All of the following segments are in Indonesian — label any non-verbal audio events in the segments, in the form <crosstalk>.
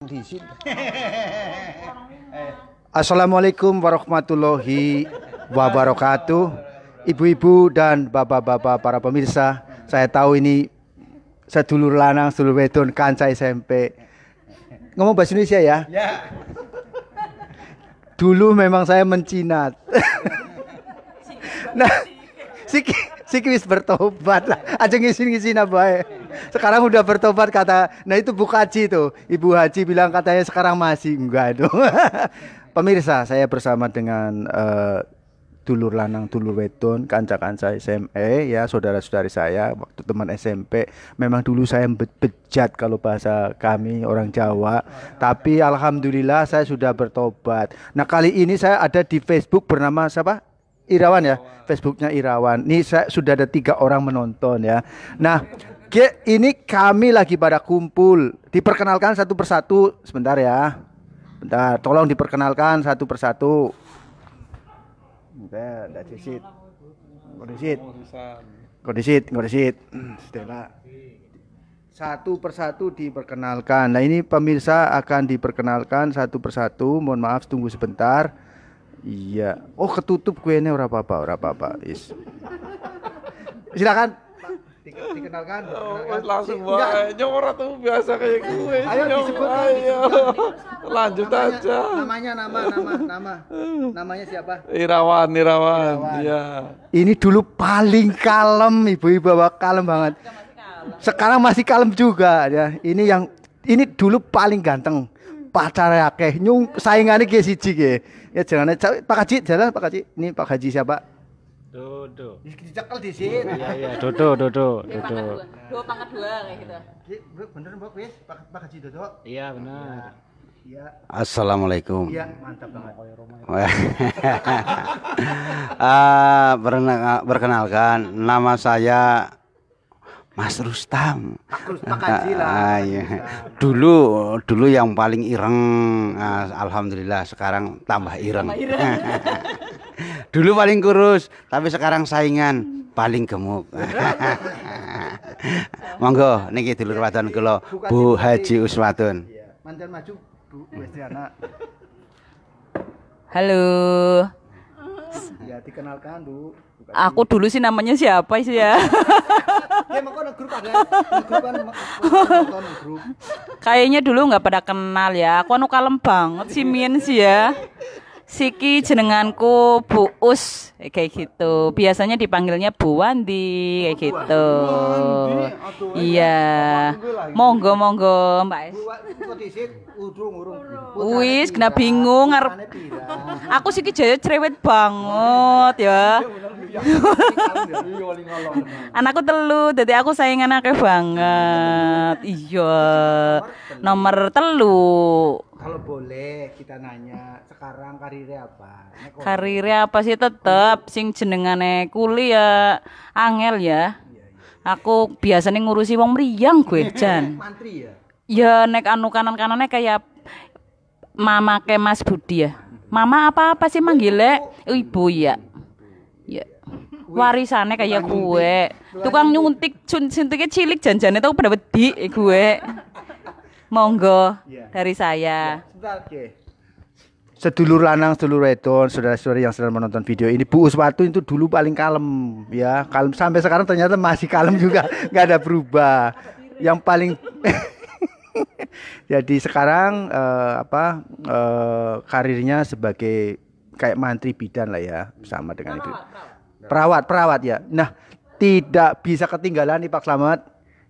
<laughs> Assalamualaikum warahmatullahi wabarakatuh. Ibu-ibu dan bapak-bapak para pemirsa, saya tahu ini sedulur lanang, sedulur wedon, kanca SMP. Ngomong bahasa Indonesia ya? ya? Dulu memang saya mencinat. <laughs> nah, sikit si bertobat lah. Aja ngisin-ngisin apa Sekarang udah bertobat kata. Nah itu Bu Haji tuh. Ibu Haji bilang katanya sekarang masih enggak itu. <laughs> Pemirsa, saya bersama dengan uh, dulur lanang, dulur Weton, kanca-kanca SMA e, ya, saudara-saudari saya waktu teman SMP. Memang dulu saya be bejat kalau bahasa kami orang Jawa, tapi alhamdulillah saya sudah bertobat. Nah, kali ini saya ada di Facebook bernama siapa? Irawan ya, Facebooknya Irawan. Ini saya sudah ada tiga orang menonton ya. Nah, ini kami lagi pada kumpul. Diperkenalkan satu persatu, sebentar ya. Bentar, tolong diperkenalkan satu persatu. ada sisit. Stella. Satu persatu diperkenalkan. Nah ini pemirsa akan diperkenalkan satu persatu. Mohon maaf, tunggu sebentar. Iya. Oh ketutup kuenya ora apa-apa, ora apa-apa. Is. Silakan. Dikenalkan, Oh, mas langsung wae. Nyora tuh biasa kayak gue. Ayo disebut. Ayo. Lanjut namanya, aja. Namanya nama nama nama. Namanya siapa? Irawan, Irawan. Iya. Ini dulu paling kalem, ibu-ibu bawa kalem banget. Sekarang masih kalem juga ya. Ini yang ini dulu paling ganteng. Pacarnya kayak nyung saingannya kayak siji kayak ya jalannya cewek Pak Haji jalan Pak Haji ini Pak Haji siapa Dodo. Dicekel di sini. Iya iya, iya. Dodo, Dodo, Dodo. Dua pangkat dua kayak gitu. Ki, bener Mbok wis, Pak Haji Dodo. Iya, bener. Iya. Assalamualaikum. Iya, mantap banget. uh, <laughs> berkenalkan nama saya Mas Rustam. Ah, iya. Dulu dulu yang paling ireng, ah, alhamdulillah sekarang tambah ireng. ireng. <laughs> dulu paling kurus, tapi sekarang saingan paling gemuk. <laughs> Monggo niki dulur iya, wadon iya. kula Bu Haji Uswatun. Iya, mantan maju Bu Halo. Ya dikenalkan Bu aku dulu sih namanya siapa sih ya, <laughs> ya kan, kayaknya dulu nggak pada kenal ya aku anu kalem banget sih Min sih ya Siki jenenganku Bu Us kayak gitu. Biasanya dipanggilnya Bu Wandi kayak gitu. Eh, iya. Monggo monggo Mbak Es. Wis kena bingung ngarep. Aku Siki Jaya cerewet banget ya. Iya, iya, iya, Anakku telu, jadi aku saingan anaknya banget. Iya. Nomor telu kalau boleh kita nanya sekarang karirnya apa? Karirnya apa sih tetap sing jenengane kuliah ya angel ya. Iya, iya, iya. Aku biasanya ngurusi wong meriang gue <laughs> jan. Mantri ya. Ya nek anu kanan kanannya kayak mama ke Mas Budi ya. Mama apa apa sih manggilnya oh, ibu ya. Ya. Warisannya kayak gue. Tukang nyuntik, suntiknya cilik janjane tau pada wedi gue. <laughs> monggo yeah. dari saya. Yeah. Ya, oke. okay. Sedulur lanang, sedulur wedon, saudara-saudari yang sedang menonton video ini, Bu Uswatu itu dulu paling kalem, ya kalem sampai sekarang ternyata masih kalem juga, <laughs> nggak ada berubah. Yang paling <laughs> jadi sekarang uh, apa uh, karirnya sebagai kayak mantri bidan lah ya, sama dengan itu. perawat, perawat ya. Nah, tidak bisa ketinggalan nih Pak Slamet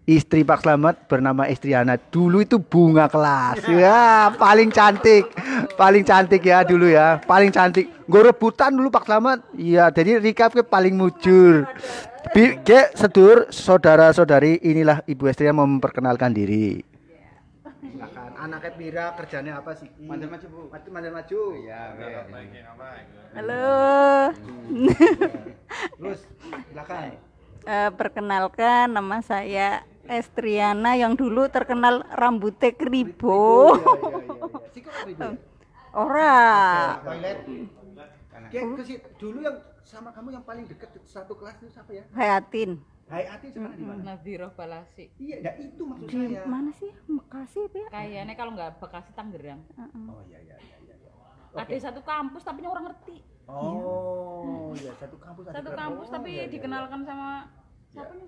istri Pak Slamet bernama Istriana. Dulu itu bunga kelas. Ya, <laughs> paling cantik. Paling cantik ya dulu ya. Paling cantik. Gue rebutan dulu Pak Slamet. Iya, jadi Rika ke paling mujur. Ke sedur saudara-saudari inilah Ibu Istriana memperkenalkan diri. Silakan. Anaknya Pira kerjanya apa sih? Hmm. Mandor maju, Bu. Mandor maju. ya. Halo. Terus silakan. Uh, perkenalkan nama saya Estriana yang dulu terkenal rambutnya kribo. Iya, iya, iya. ya? Ora. Oh. dulu yang sama kamu yang paling dekat satu kelas itu siapa ya? Hayatin. Hayatin sekarang di mana? Nadiro Balasi. Iya, nah itu maksud di Mana sih? Bekasi ya? Kayaknya kalau nggak Bekasi Tangerang. Oh iya iya iya Ada satu kampus tapi orang ngerti. Oh, ya satu kampus. Satu kampus tapi dikenalkan sama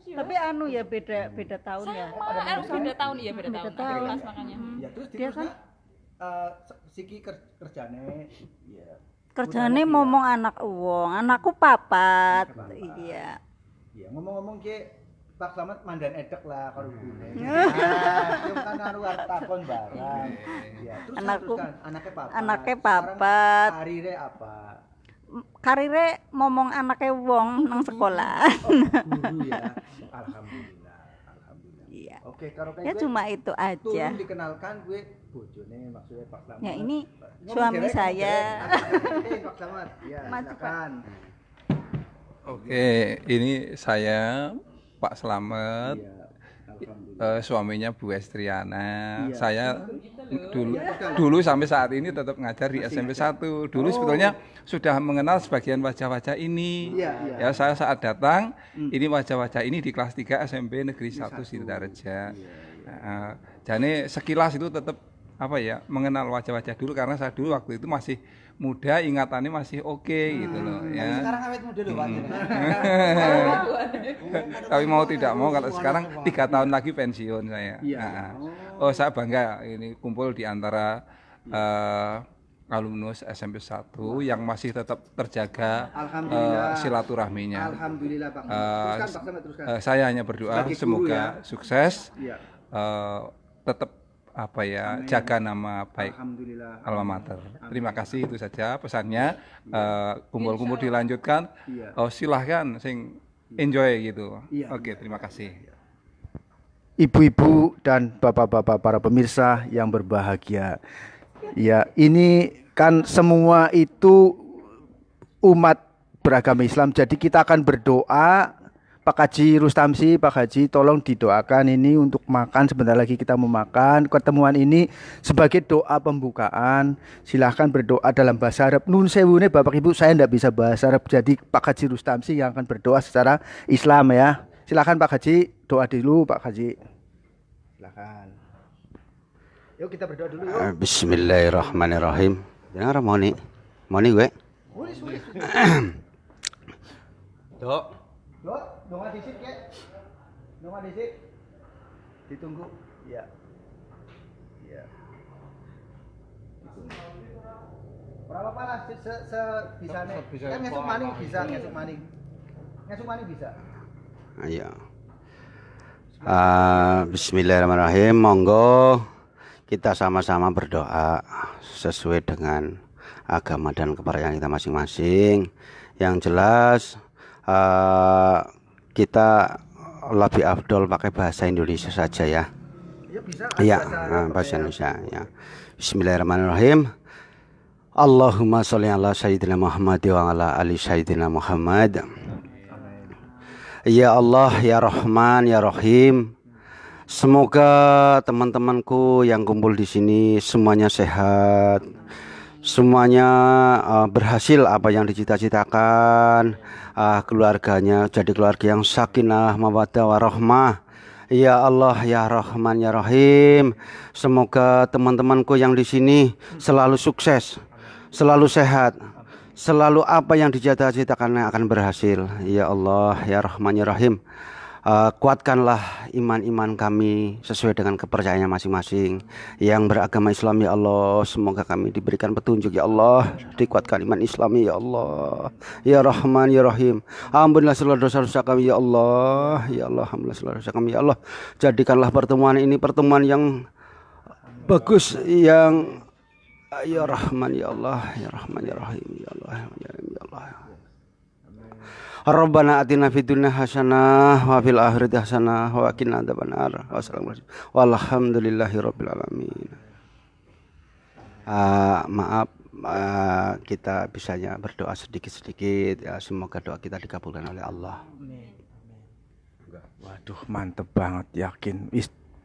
Ya. Tapi anu ya beda beda tahun Sama, ya. Sama, beda tahun ya beda, beda tahun. tahun. Kelas makanya. Ya terus dia kan uh, siki kerjane ya. Kerjane ngomong anak uang, anakku papat. Iya. Iya, ngomong-ngomong ki Pak Slamet mandan edek lah kalau gue. Nah, kan anu takon barang. Ya, terus anakku, anaknya papat. Anaknya papat. Karirnya apa? karire ngomong anaknya wong nang hmm. sekolah. Oh, guru gitu ya. Alhamdulillah. Alhamdulillah. Iya. Oke, karo kayak Ya gue, cuma itu aja. Turun dikenalkan gue bojone maksudnya Pak Slamet. Ya ini ngomong suami kere, saya. Kere, Pak Slamet. Iya, silakan. Oke, ini saya Pak Slamet. Iya uh, suaminya Bu Estriana. Iya. Saya iya. dulu iya. dulu sampai saat ini tetap ngajar di SMP 1. Dulu oh. sebetulnya sudah mengenal sebagian wajah-wajah ini. Iya, iya. Ya saya saat datang hmm. ini wajah-wajah ini di kelas 3 SMP Negeri 1 Sirdareja. Iya, iya. Uh, iya. jadi sekilas itu tetap apa ya mengenal wajah-wajah dulu karena saya dulu waktu itu masih muda ingatannya masih oke okay, hmm. gitu loh hmm. ya. Tapi sekarang awet muda loh Pak. Hmm. Iya. <laughs> Tapi mau tidak mau kalau sekarang iya. tiga tahun lagi pensiun saya. Iya. Nah, nah. Oh oh, saya bangga ini kumpul di antara uh, alumnus SMP 1 wow. yang masih tetap terjaga uh, silaturahminya. Alhamdulillah Pak. Uh, teruskan, Pak teruskan. Uh, saya hanya berdoa semoga ya. sukses. Ya. Uh, tetap apa ya Amin. jaga nama baik alma mater. Terima kasih itu saja pesannya iya. eh, kumpul-kumpul ya. dilanjutkan. Ya. Oh silahkan sing iya. enjoy gitu. Ya. Oke okay, iya. terima kasih. Ibu-ibu dan bapak-bapak para pemirsa yang berbahagia. Ya ini kan semua itu umat beragama Islam. Jadi kita akan berdoa Pak Haji Rustamsi, Pak Haji tolong didoakan ini untuk makan sebentar lagi kita mau makan. Ketemuan ini sebagai doa pembukaan. Silahkan berdoa dalam bahasa Arab. Nun sewune Bapak Ibu saya tidak bisa bahasa Arab. Jadi Pak Haji Rustamsi yang akan berdoa secara Islam ya. Silahkan Pak Haji doa dulu Pak Haji. Silahkan. Yuk kita berdoa dulu. Yuk. Eh, bismillahirrahmanirrahim. Jangan Moni. Moni gue. <clears throat> Dok. Dok. Donga disit kek, Donga disit, Ditunggu. Ya. Ya. Berapa panas se se, se bisa nih? Kan ngesuk maning bisa, gitu. ngesuk maning. Ngesuk maning bisa. Ayo. Uh, iya. ah, Bismillahirrahmanirrahim. Monggo kita sama-sama berdoa sesuai dengan agama dan kepercayaan kita masing-masing. Yang jelas uh, kita lebih afdol pakai bahasa Indonesia saja ya. ya kan iya, bisa, nah, ya bahasa, Indonesia ya. Bismillahirrahmanirrahim. Allahumma sholli ala sayyidina Muhammad wa ala ali sayyidina Muhammad. Ya Allah, ya Rahman, ya Rahim. Semoga teman-temanku yang kumpul di sini semuanya sehat semuanya uh, berhasil apa yang dicita-citakan uh, keluarganya jadi keluarga yang sakinah mawaddah warahmah Ya Allah, Ya Rahman, Ya Rahim. Semoga teman-temanku yang di sini selalu sukses, selalu sehat, selalu apa yang dicita-citakan akan berhasil. Ya Allah, Ya Rahman, Ya Rahim. Eh, kuatkanlah iman-iman kami sesuai dengan kepercayaannya masing-masing yang beragama Islam ya Allah semoga kami diberikan petunjuk ya Allah dikuatkan iman Islam ya Allah ya Rahman ya Rahim ampunilah seluruh dosa-dosa kami ya Allah ya Allah ampunilah seluruh dosa kami ya Allah jadikanlah pertemuan ini pertemuan yang bagus yang ya Rahman ya Allah ya Rahman ya Rahim ya Allah ya, Rahman, ya, Rahim, ya Allah Rabbana atina fid dunya hasanah wa fil akhirati hasanah wa qina adzabannar. Wassalamualaikum. Walhamdulillahi rabbil alamin. Uh, maaf uh, kita bisanya berdoa sedikit-sedikit ya semoga doa kita dikabulkan oleh Allah. Waduh mantep banget yakin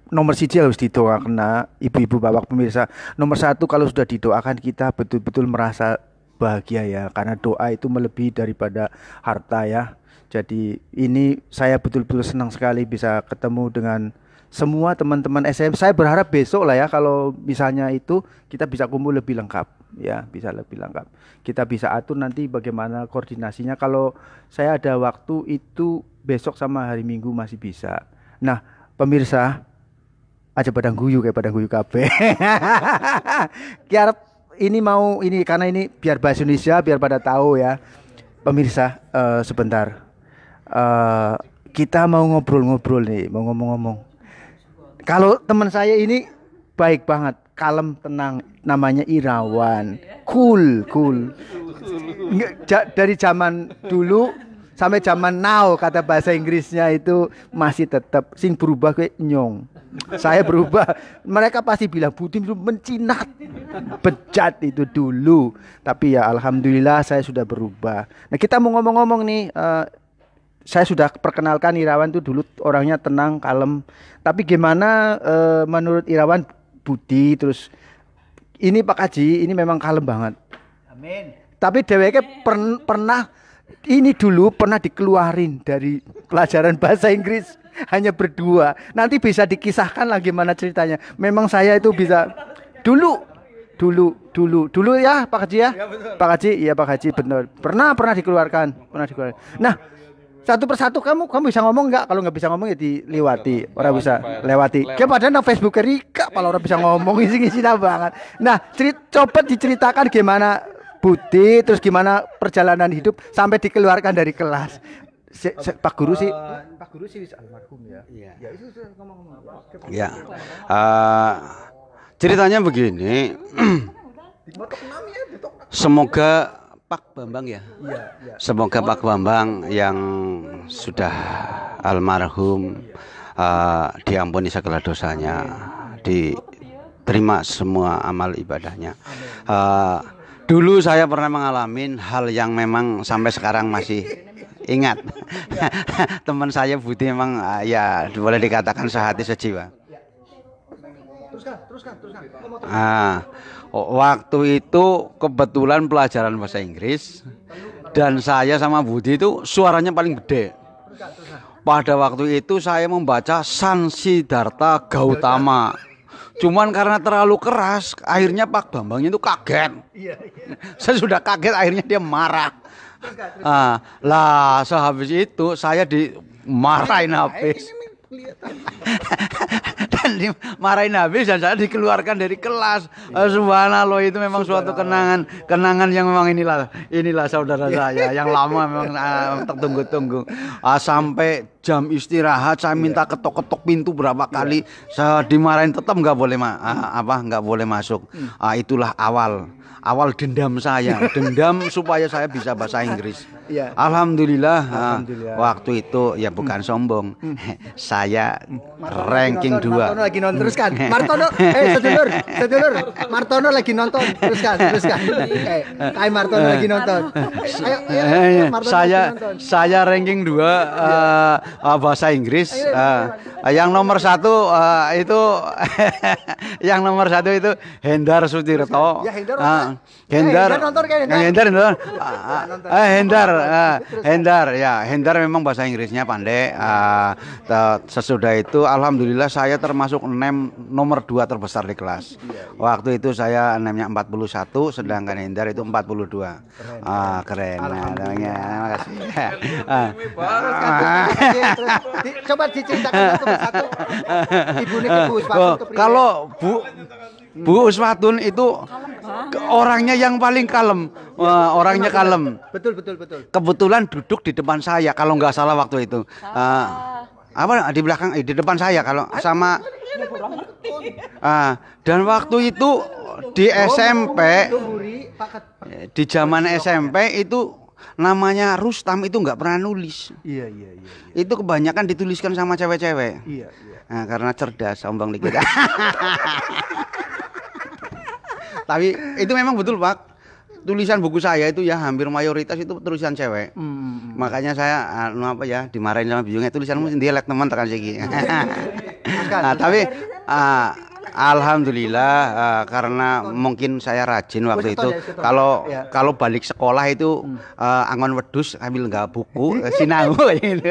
nomor siji harus didoakan ibu-ibu bapak pemirsa nomor satu kalau sudah didoakan kita betul-betul merasa bahagia ya karena doa itu melebihi daripada harta ya. Jadi ini saya betul-betul senang sekali bisa ketemu dengan semua teman-teman SM. Saya berharap besok lah ya kalau misalnya itu kita bisa kumpul lebih lengkap ya, bisa lebih lengkap. Kita bisa atur nanti bagaimana koordinasinya kalau saya ada waktu itu besok sama hari Minggu masih bisa. Nah, pemirsa aja padang guyu kayak padang guyu kabeh. <laughs> kiarap ini mau ini karena ini biar bahasa Indonesia biar pada tahu ya pemirsa uh, sebentar uh, kita mau ngobrol-ngobrol nih mau ngomong-ngomong kalau teman saya ini baik banget kalem tenang namanya Irawan cool cool dari zaman dulu sampai zaman now kata bahasa Inggrisnya itu masih tetap sing berubah kayak nyong saya berubah mereka pasti bilang Putin itu mencinat bejat itu dulu. Tapi ya alhamdulillah saya sudah berubah. Nah, kita mau ngomong-ngomong nih uh, saya sudah perkenalkan Irawan itu dulu orangnya tenang, kalem. Tapi gimana uh, menurut Irawan Budi terus ini Pak Haji ini memang kalem banget. Amin. Tapi DWK per pernah ini dulu pernah dikeluarin dari pelajaran bahasa Inggris hanya berdua. Nanti bisa dikisahkan lah gimana ceritanya. Memang saya itu bisa dulu dulu dulu dulu ya Pak Haji ya, ya Pak Haji iya Pak Haji benar pernah pernah dikeluarkan pernah dikeluarkan nah satu persatu kamu kamu bisa ngomong nggak kalau nggak bisa ngomong ya dilewati orang bisa lewati Lewat. kayak padahal nang Facebook Rika kalau orang bisa ngomong isi isi banget nah cerit coba diceritakan gimana Budi terus gimana perjalanan hidup sampai dikeluarkan dari kelas se, se, Pak Guru sih eh, Pak Guru sih almarhum ya. Iya. Ya itu ngomong-ngomong Ya. Uh, Ceritanya begini. Semoga Pak Bambang ya. Semoga Pak Bambang yang sudah almarhum uh, diampuni segala dosanya, diterima semua amal ibadahnya. Uh, dulu saya pernah mengalami hal yang memang sampai sekarang masih ingat. <laughs> Teman saya Budi memang uh, ya boleh dikatakan sehati sejiwa. Nah, waktu itu kebetulan pelajaran bahasa Inggris dan saya sama Budi itu suaranya paling gede. Pada waktu itu saya membaca San Siddhartha Gautama. Cuman karena terlalu keras, akhirnya Pak Bambangnya itu kaget. Iya, iya. <laughs> Saya sudah kaget, akhirnya dia marah. Ah, lah sehabis itu saya dimarahin habis. <laughs> <laughs> dimarahin habis dan saya dikeluarkan dari kelas. Iya. Eh, subhanallah itu memang Subhanallah. suatu kenangan kenangan yang memang inilah inilah saudara iya. saya yang lama memang uh, tertunggu-tunggu. Uh, sampai jam istirahat saya iya. minta ketok-ketok pintu berapa iya. kali saya dimarahin tetap nggak boleh ma ah, apa nggak boleh masuk hmm. ah, itulah awal awal dendam saya <laughs> dendam supaya saya bisa bahasa Inggris iya. alhamdulillah, ah, alhamdulillah. waktu itu ya bukan hmm. sombong hmm. <laughs> saya Martono ranking nonton, dua Martono lagi nonton teruskan <laughs> Martono eh sedulur sedulur Martono lagi nonton teruskan teruskan eh, Ayo Martono lagi nonton ayo, ayo, ayo Martono saya lagi nonton. saya ranking dua uh, uh, bahasa Inggris. Uh, yang nomor satu uh, itu <laughs> yang nomor satu itu Hendar Sutirto. Ya, Hendar. Ah, Hendar. Hendar. Hendar. Hendar. Ah, ah. Hendar. Ya, Hendar memang bahasa Inggrisnya pandai. Uh, sesudah itu, alhamdulillah saya termasuk nem nomor dua terbesar di kelas. Iya, iya. Waktu itu saya nemnya 41, sedangkan Hendar itu 42. Keren. uh, keren. Alhamdulillah. Terima kasih di, coba diceritakan satu persatu. Ibu ke Bu Uswatun oh, Kalau Bu Bu Uswatun itu kalem orangnya yang paling kalem. Ya, Wah, orangnya betul, kalem. Betul betul betul. Kebetulan duduk di depan saya kalau nggak salah waktu itu. apa di belakang eh, di depan saya kalau sama ah dan waktu itu di SMP di zaman SMP itu namanya Rustam itu nggak pernah nulis. Iya, iya, iya, iya. Itu kebanyakan dituliskan sama cewek-cewek. Iya, iya. Nah, karena cerdas, sombong dikit. <laughs> Tapi itu memang betul, Pak. Tulisan buku saya itu ya hampir mayoritas itu tulisan cewek. Hmm. hmm, hmm. Makanya saya anu apa ya dimarahin sama bijungnya tulisanmu yeah. Iya. dialek teman tekan segi. <laughs> nah, tapi uh, Alhamdulillah uh, karena mungkin saya rajin waktu itu. Ya, kalau iya. kalau balik sekolah itu uh, angon wedus ambil nggak buku eh, sinau <laughs> gitu.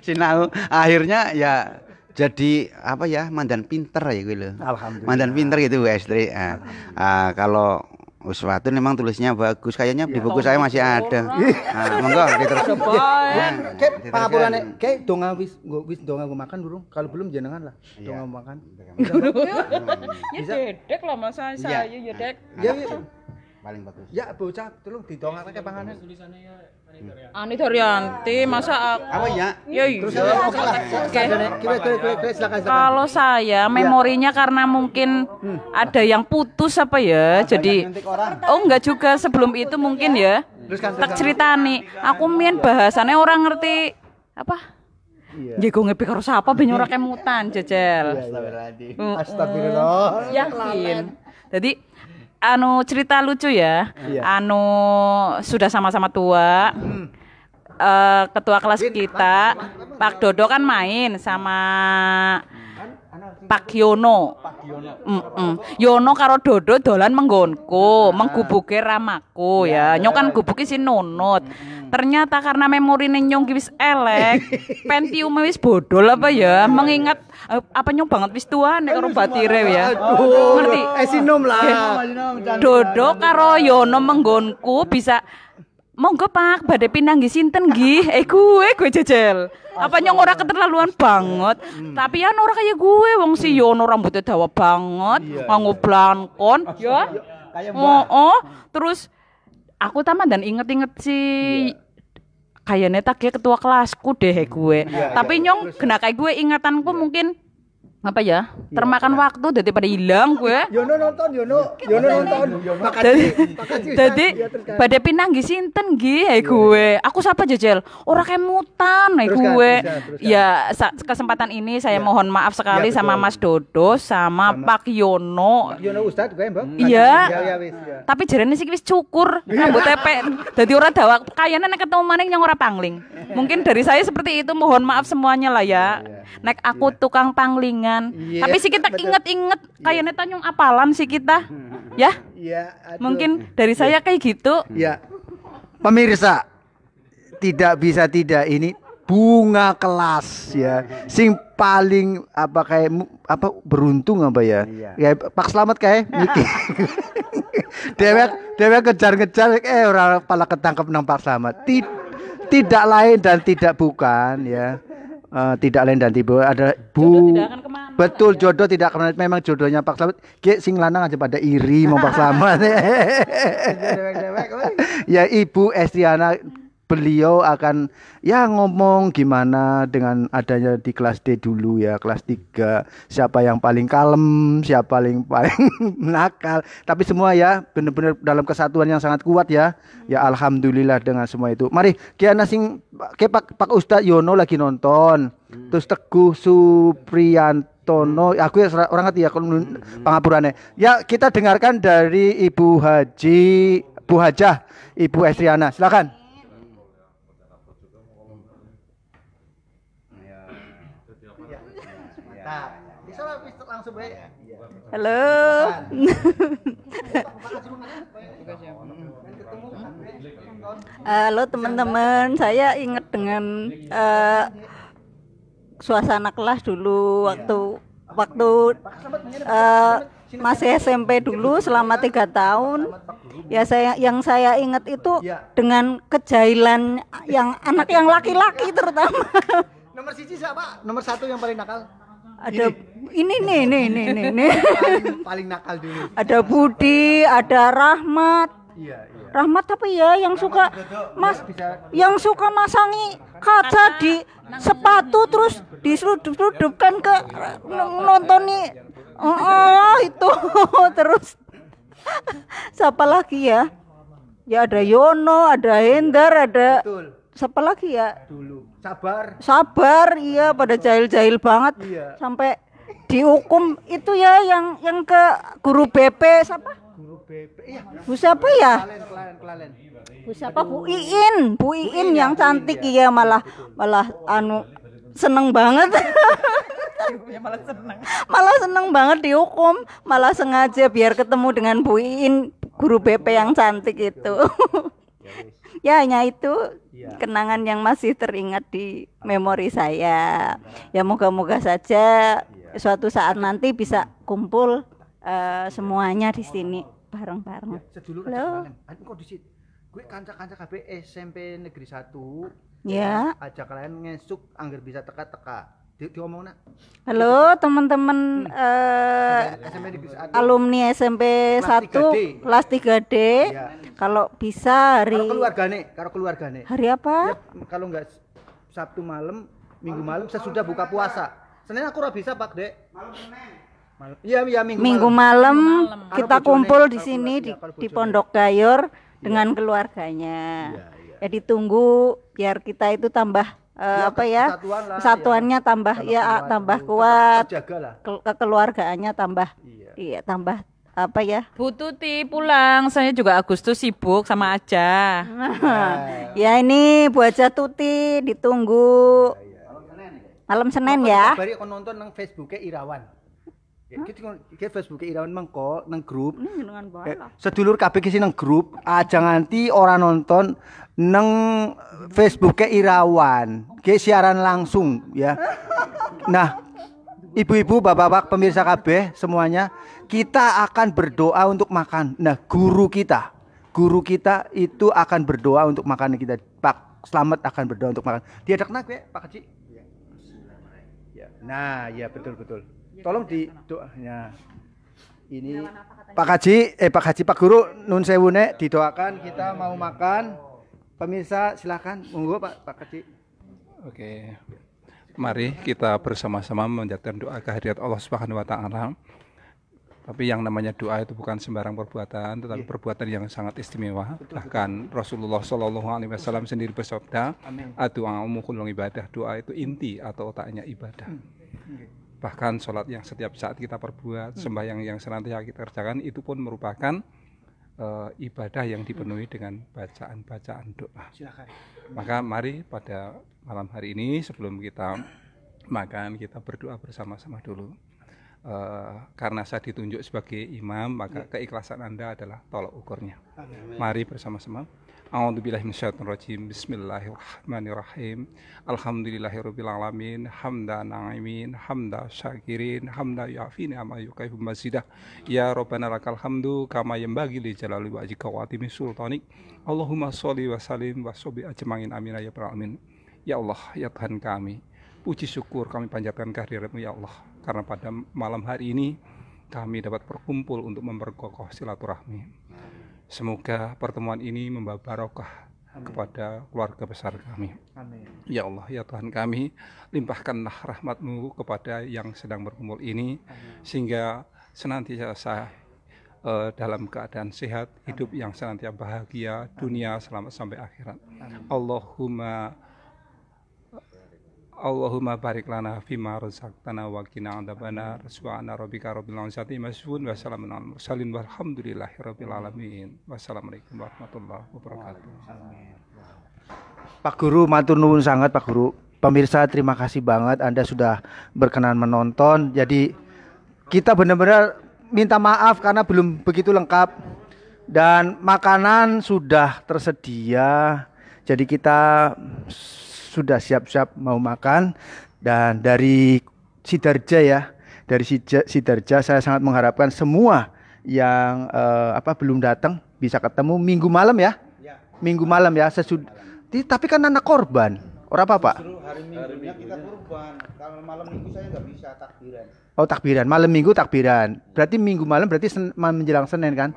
sinau akhirnya ya jadi apa ya mandan pinter ya gitu. Alhamdulillah. Mandan pinter gitu Bu Estri. Uh, uh, kalau Uswatun memang tulisnya bagus. Kayaknya di ya, buku saya masih gitu. ada. Oh. Nah, monggo diterusin. Nah, eh. nah, kayak pangapurane kayak donga wis nggo wis donga nggo makan dulu. Kalau belum jenengan lah iya. donga makan. Iya. Iya, ya dedek lah masa saya ya dedek. Ya paling bagus. Ya bocah tolong didongakake panganan. Tulisannya ya Hmm. Ani ah, Daryanti, iya. masa iya. aku? Apa ya? Ya iya. Terus apa? Oke lah. Oke. Kalau saya iya. memorinya karena mungkin hmm. ada yang putus apa ya. jadi Oh enggak juga sebelum itu mungkin ya. Terus kan tak ceritani. Aku mien bahasannya orang ngerti apa? Iya. Jago ngepi karo sapa ben ora kemutan, jejel. Oh. Astagfirullah. Astagfirullah. Ya, Yakin. Jadi anu cerita lucu ya. Iya. Anu sudah sama-sama tua. Hmm. Uh, ketua kelas kita Pak Dodo kan main sama hmm. Pak Yono. Pak Yono. Yono karo Dodo dolan menggonku, nah. menggubuke ramaku ya. ya. Nyong kan ya, ya. gubuki si Nunut. Hmm. Ternyata karena memori nyong wis elek, <laughs> Pentium wis bodol apa ya, iya. mengingat eh, apa nyong banget wis tua nek karo batire ya. Aduh, ngerti? Eh sinom lah. Dodo karo Yono menggonku bisa monggo pak badai pinang di sinten gi eh gue gue jejel apa nyong ora keterlaluan banget hmm. tapi ya ora kayak gue wong si yono rambutnya dawa banget yeah, iya. nganggo yeah. ya oh, oh terus aku taman dan inget-inget si yeah. kayaknya tak ketua kelasku deh gue yeah, iya. tapi yeah, nyong kena kayak gue ingatanku yeah. mungkin apa ya iya, termakan iya. waktu daripada hilang gue <laughs> Yono nonton Yono Yono nonton iya, jadi jadi kan. pada pinang gih sinten gih hey gue aku siapa jejel orang kayak mutan hei kan, gue kan, ya kesempatan ini saya mohon maaf sekali sama Mas Dodo sama Pak Yono Yono Ustad gue mbak iya tapi jarane sih wis cukur rambut tepe. jadi orang dawak kayaknya ketemu maning yang orang pangling mungkin dari saya seperti itu mohon maaf semuanya lah ya naik aku yeah. tukang panglingan yeah. tapi si kita inget-inget iya. kayak yeah. netanyong apalan si kita hmm, hmm, hmm. ya yeah, mungkin dari iya. saya kayak gitu ya yeah. pemirsa tidak bisa tidak ini bunga kelas ya sing paling apa kayak apa beruntung apa ya iya. ya pak selamat kayak <laughs> Miki dewek dewek kejar-kejar eh orang pala ketangkep nampak pak selamat tidak lain dan tidak bukan ya uh, tidak lain dan tiba ada bu jodoh tidak akan kemana, betul ya? jodoh tidak akan memang jodohnya Pak Slamet ke sing lanang aja pada iri mau Pak Slamet iya, iya, iya, <laughs> ya Ibu Estiana beliau akan ya ngomong gimana dengan adanya di kelas D dulu ya kelas 3 siapa yang paling kalem siapa paling paling <laughs> nakal tapi semua ya benar-benar dalam kesatuan yang sangat kuat ya ya alhamdulillah dengan semua itu mari kiana sing ke pak, pak Ustadz Yono lagi nonton hmm. terus Teguh Supriyantono aku ya orang hati ya kalau hmm. pengapurannya ya kita dengarkan dari Ibu Haji Bu Hajah Ibu Estriana silakan Bisa iya. Iya. Halo. Halo teman-teman, saya ingat dengan uh, suasana kelas dulu iya. waktu waktu uh, masih SMP dulu selama tiga tahun ya saya yang saya ingat itu dengan kejailan yang anak yang laki-laki terutama nomor siji siapa nomor satu yang paling nakal ada ini, nih nih nih nih nih paling, paling nakal dulu ada Budi ada Rahmat iya, iya. Rahmat tapi ya yang Rahmat suka duduk, mas bisa, yang suka masangi kaca di sepatu terus diseludupkan ke nontoni oh, oh itu <laughs> terus siapa lagi ya ya ada Yono ada Hendar ada Betul siapa lagi ya dulu sabar sabar iya pada jahil-jahil banget iya. sampai dihukum itu ya yang yang ke guru BP siapa guru BP ya Bu siapa ya Bu siapa Bu Iin Bu Iin, yang ya, cantik iya, iya malah malah anu seneng banget <laughs> ya, malah seneng malah seneng banget dihukum malah sengaja biar ketemu dengan Bu Iin guru BP yang cantik itu ya, ya hanya itu ya. kenangan yang masih teringat di ah. memori saya ya moga-moga saja ya. suatu saat nanti bisa iya. kumpul uh, semuanya di oh. sini bareng-bareng ya, Halo. gue kanca-kanca KB SMP negeri 1 ya ajak kalian ngesuk anggar bisa teka-teka halo teman-teman hmm. uh, alumni SMP 1 kelas 3D ya. kalau bisa hari kalau keluargane kalau keluargane hari apa ya, kalau enggak Sabtu malam Minggu malam saya sudah buka puasa Senin aku enggak bisa Pak Dek malam Iya, iya minggu, minggu malam, malam kita kumpul di sini di, di Pondok Gayor ya. dengan keluarganya. Ya, ya. Jadi tunggu biar kita itu tambah uh, ya, apa ya kesatuan lah, kesatuannya ya, tambah ya keluarga, ah, tambah kuat ke kekeluargaannya tambah iya, iya tambah apa ya Bu pulang saya juga Agustus sibuk sama aja nah, ya ini buat aja Tuti ditunggu ya, ya. malam Senin ya. Bari nonton Facebooknya Irawan. Kita Facebook irawan mangko nang grup. Sedulur kabeh kisi nang grup, aja nganti orang nonton nang Facebook e irawan. Ki siaran langsung ya. Nah, ibu-ibu, bapak-bapak pemirsa kabeh semuanya, kita akan berdoa untuk makan. Nah, guru kita, guru kita itu akan berdoa untuk makan kita. Pak Selamat akan berdoa untuk makan. Dia kenapa gue, Pak Haji. Ya. Nah, ya betul betul. Iya, Tolong iya, iya. di doanya. Ini Pak Haji, eh Pak Haji Pak Guru nun sewune didoakan kita mau makan. Pemirsa silahkan monggo Pak Pak Haji. Oke. Mari kita bersama-sama menjatuhkan doa kehadirat Allah Subhanahu wa taala. Tapi yang namanya doa itu bukan sembarang perbuatan, tetapi yeah. perbuatan yang sangat istimewa. Betul, Bahkan betul. Rasulullah Shallallahu Alaihi Wasallam sendiri bersabda, "Adu'a ibadah." Doa itu inti atau otaknya ibadah. Hmm bahkan sholat yang setiap saat kita perbuat, hmm. sembahyang yang senantiasa kita kerjakan itu pun merupakan uh, ibadah yang dipenuhi dengan bacaan-bacaan doa. Silakan. Maka mari pada malam hari ini sebelum kita makan kita berdoa bersama-sama dulu uh, karena saya ditunjuk sebagai imam maka ya. keikhlasan Anda adalah tolak ukurnya. Amin. Mari bersama-sama. A'udzubillahiminasyaitonirrajim. Bismillahirrahmanirrahim. Alhamdulillahirrahmanirrahim. Hamda na'imin, hamda syakirin, hamda yu'afi ni'ama ya yukaifu mazidah. Ya Rabbana lakal hamdu kama bagi li jalali wajhika wa atimi sultanik. Allahumma sholli wa salim wa sobi ajmain amin ya rabbal Ya Allah, ya Tuhan kami. Puji syukur kami panjatkan kehadiratmu ya Allah karena pada malam hari ini kami dapat berkumpul untuk memperkokoh silaturahmi. Semoga pertemuan ini membawa barokah kepada keluarga besar kami. Amin. Ya Allah, ya Tuhan kami, limpahkanlah rahmatmu kepada yang sedang berkumpul ini, Amin. sehingga senantiasa uh, dalam keadaan sehat, hidup yang senantiasa bahagia, dunia selamat sampai akhirat. Amin. Allahumma Allahumma barik lana fima razaqtana wa qina adabana subhana rabbika rabbil izzati masfun wa salamun al mursalin walhamdulillahi rabbil alamin wassalamualaikum warahmatullahi wabarakatuh Pak Guru matur nuwun sangat Pak Guru pemirsa terima kasih banget Anda sudah berkenan menonton jadi kita benar-benar minta maaf karena belum begitu lengkap dan makanan sudah tersedia jadi kita sudah siap-siap mau makan dan dari Sidarja ya, dari Sidarja saya sangat mengharapkan semua yang eh, apa belum datang bisa ketemu minggu malam ya. ya. Minggu malam ya sesud tapi kan anak korban. Orang apa, Pak? hari hari kita korban Kalau malam minggu saya nggak bisa takbiran. Oh, takbiran. Malam minggu takbiran. Berarti minggu malam berarti sen menjelang Senin kan?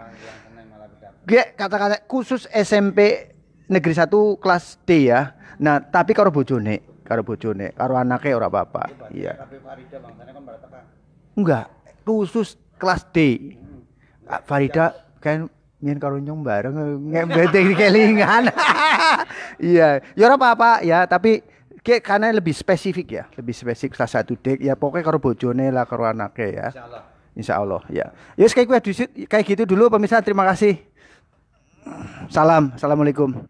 Gek kata-kata khusus SMP negeri satu kelas D ya. Nah, tapi karo bojone, karo bojone, karo anaknya ora apa-apa. Iya. iya. Kan Enggak, khusus kelas D. Hmm. Farida iya. kan mien karo nyong bareng ngembete <laughs> kelingan. <laughs> iya, ya ora apa-apa ya, tapi kayak karena lebih spesifik ya, lebih spesifik kelas satu D ya pokoknya karo bojone lah karo anaknya ya. Insyaallah. Insyaallah ya. Ya kayak kayak gitu dulu pemirsa, terima kasih. Salam, assalamualaikum.